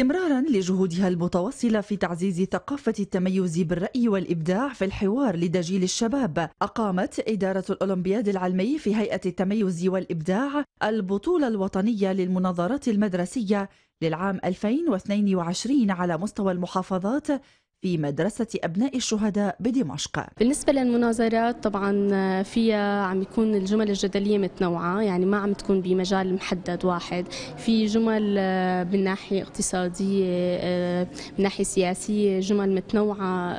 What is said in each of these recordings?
استمرارا لجهودها المتواصلة في تعزيز ثقافة التميز بالرأي والإبداع في الحوار لدى جيل الشباب أقامت إدارة الأولمبياد العلمي في هيئة التميز والإبداع البطولة الوطنية للمناظرات المدرسية للعام 2022 على مستوى المحافظات في مدرسة أبناء الشهداء بدمشق بالنسبة للمناظرات طبعا آه، فيها عم يكون الجمل الجدلية متنوعة يعني ما عم تكون بمجال محدد واحد في جمل آه، من ناحية اقتصادية آه، من ناحية سياسية جمل متنوعة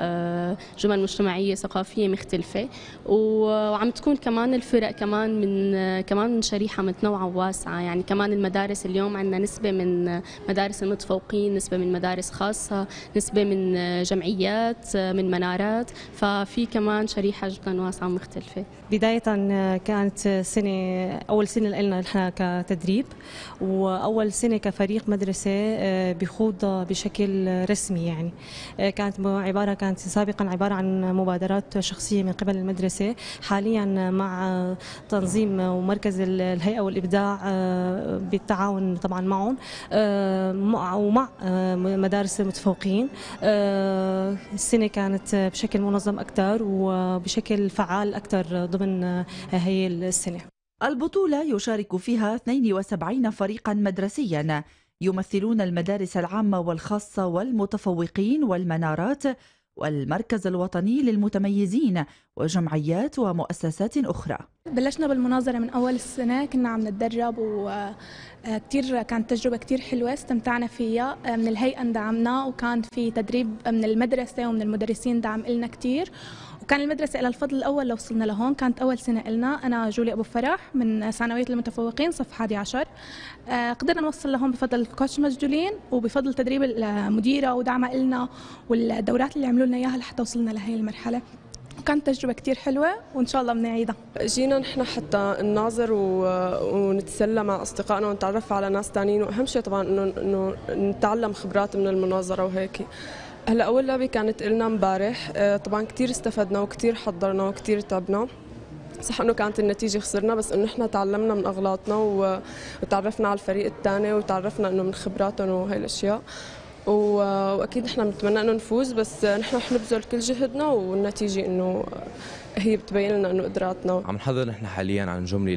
جمل مجتمعية ثقافية مختلفة وعم تكون كمان الفرق كمان من كمان من شريحة متنوعة وواسعة يعني كمان المدارس اليوم عندنا نسبة من مدارس المتفوقين نسبة من مدارس خاصة نسبة من جمعيات آه، من منارات ففي كمان شريحة جدا واسعة مختلفة بداية آه، كانت سنة أول سنة لنا نحن كتدريب وأول سنة كفريق مدرسة آه، بخوض بشكل رسمي يعني كانت عبارة كانت سابقا عبارة عن مبادرات شخصية من قبل المدرسة حاليا مع تنظيم ومركز الهيئة والإبداع بالتعاون طبعا معهم ومع مدارس المتفوقين السنة كانت بشكل منظم أكثر وبشكل فعال أكثر ضمن هي السنة البطولة يشارك فيها 72 فريقا مدرسيا يمثلون المدارس العامة والخاصة والمتفوقين والمنارات والمركز الوطني للمتميزين وجمعيات ومؤسسات أخرى بلشنا بالمناظرة من أول السنة كنا عم نتدرب وكتير آه، كانت تجربة كتير حلوة استمتعنا فيها آه، من الهيئة اندعمنا وكان في تدريب من المدرسة ومن المدرسين دعم إلنا كتير وكان المدرسة إلى الفضل الأول لوصلنا لهون كانت أول سنة إلنا أنا جولي أبو فرح من ثانوية المتفوقين صف 11 آه، قدرنا نوصل لهم بفضل الكوتش مسجولين وبفضل تدريب المديره ودعمها لنا والدورات اللي عملوا لنا اياها لحتى وصلنا لهي المرحله كانت تجربة كتير حلوة وإن شاء الله بنعيدها جينا نحن حتى نناظر ونتسلى مع أصدقائنا ونتعرف على ناس تانيين وأهم شيء طبعا إنه إنه نتعلم خبرات من المناظرة وهيك هلا أول لعبة كانت إلنا امبارح آه، طبعا كتير استفدنا وكتير حضرنا وكتير تعبنا صح انه كانت النتيجه خسرنا بس انه احنا تعلمنا من اغلاطنا وتعرفنا على الفريق الثاني وتعرفنا انه من خبراتهم وهي الاشياء واكيد نحن بنتمنى انه نفوز بس نحن رح نبذل كل جهدنا والنتيجه انه هي بتبين لنا انه قدراتنا عم نحضر نحن حاليا عن جمله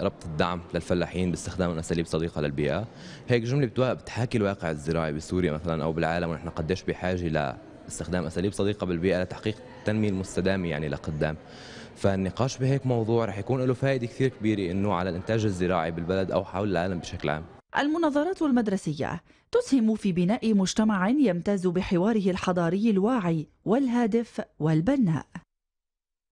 لربط الدعم للفلاحين باستخدام اساليب صديقه للبيئه، هيك جمله بتحاكي الواقع الزراعي بسوريا مثلا او بالعالم ونحن قديش بحاجه لاستخدام اساليب صديقه بالبيئه لتحقيق التنميه المستدامه يعني لقدام فالنقاش بهيك موضوع رح يكون له فائده كثير كبيره انه على الانتاج الزراعي بالبلد او حول العالم بشكل عام المناظرات المدرسية تسهم في بناء مجتمع يمتاز بحواره الحضاري الواعي والهادف والبناء